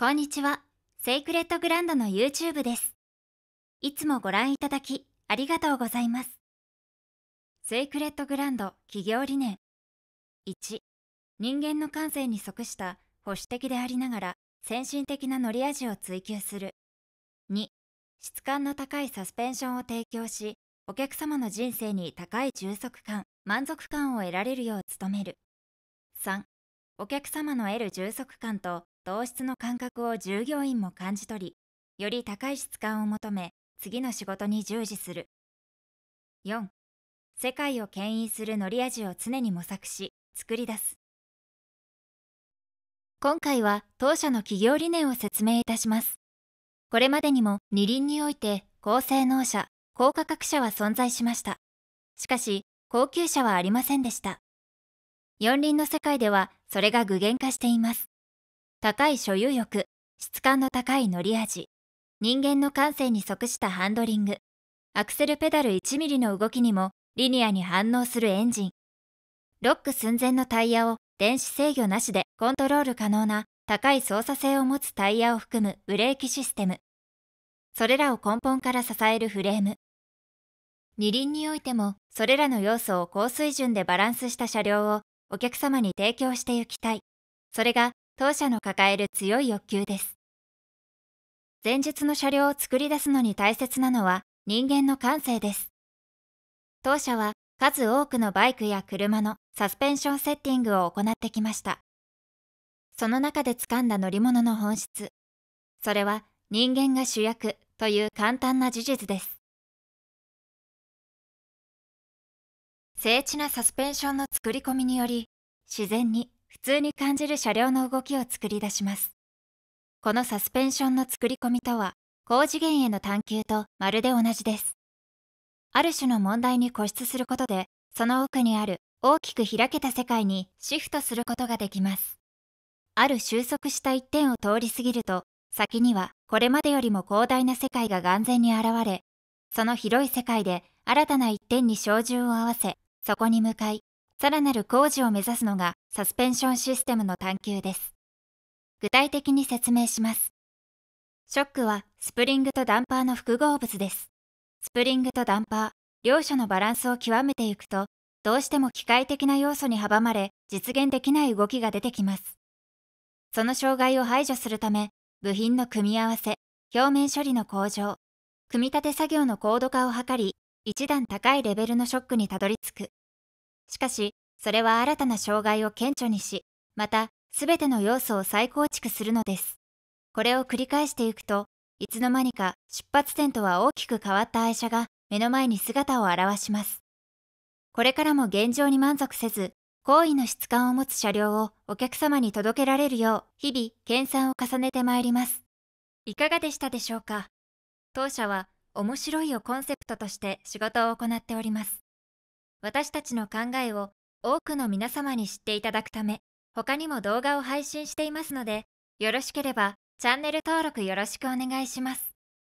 こんにちは。セイクレットグランドの YouTube です。いつもご覧いただき、ありがとうございます。セイクレットグランド企業理念。1、人間の感性に即した保守的でありながら、先進的な乗り味を追求する。2、質感の高いサスペンションを提供し、お客様の人生に高い充足感、満足感を得られるよう努める。3、お客様の得る充足感と糖質の感覚を従業員も感じ取り、より高い質感を求め、次の仕事に従事する。4. 世界を牽引する乗り味を常に模索し、作り出す。今回は当社の企業理念を説明いたします。これまでにも二輪において高性能車、高価格車は存在しました。しかし、高級車はありませんでした。四輪の世界ではそれが具現化しています。高い所有欲、質感の高い乗り味、人間の感性に即したハンドリング、アクセルペダル 1mm の動きにもリニアに反応するエンジン、ロック寸前のタイヤを電子制御なしでコントロール可能な高い操作性を持つタイヤを含むブレーキシステム。それらを根本から支えるフレーム。二輪においてもそれらの要素を高水準でバランスした車両をお客様に提供していきたい。それが当社の抱える強い欲求です。前述の車両を作り出すのに大切なのは人間の感性です。当社は数多くのバイクや車のサスペンションセッティングを行ってきました。その中で掴んだ乗り物の本質。それは人間が主役という簡単な事実です。精緻なサスペンションの作り込みにより、自然に普通に感じる車両の動きを作り出します。このサスペンションの作り込みとは、高次元への探求とまるで同じです。ある種の問題に固執することで、その奥にある大きく開けた世界にシフトすることができます。ある収束した一点を通り過ぎると、先にはこれまでよりも広大な世界が眼前に現れ、その広い世界で新たな一点に照準を合わせ、そこに向かい、さらなる工事を目指すのがサスペンションシステムの探求です。具体的に説明します。ショックはスプリングとダンパーの複合物です。スプリングとダンパー、両者のバランスを極めていくと、どうしても機械的な要素に阻まれ、実現できない動きが出てきます。その障害を排除するため、部品の組み合わせ、表面処理の向上、組み立て作業の高度化を図り、一段高いレベルのショックにたどり着くしかし、それは新たな障害を顕著にし、また、すべての要素を再構築するのです。これを繰り返していくと、いつの間にか出発点とは大きく変わった愛車が目の前に姿を現します。これからも現状に満足せず、好意の質感を持つ車両をお客様に届けられるよう、日々、研鑽を重ねてまいります。いかがでしたでしょうか当社は、面白いをコンセプトとして仕事を行っております。私たちの考えを多くの皆様に知っていただくため、他にも動画を配信していますので、よろしければチャンネル登録よろしくお願いします。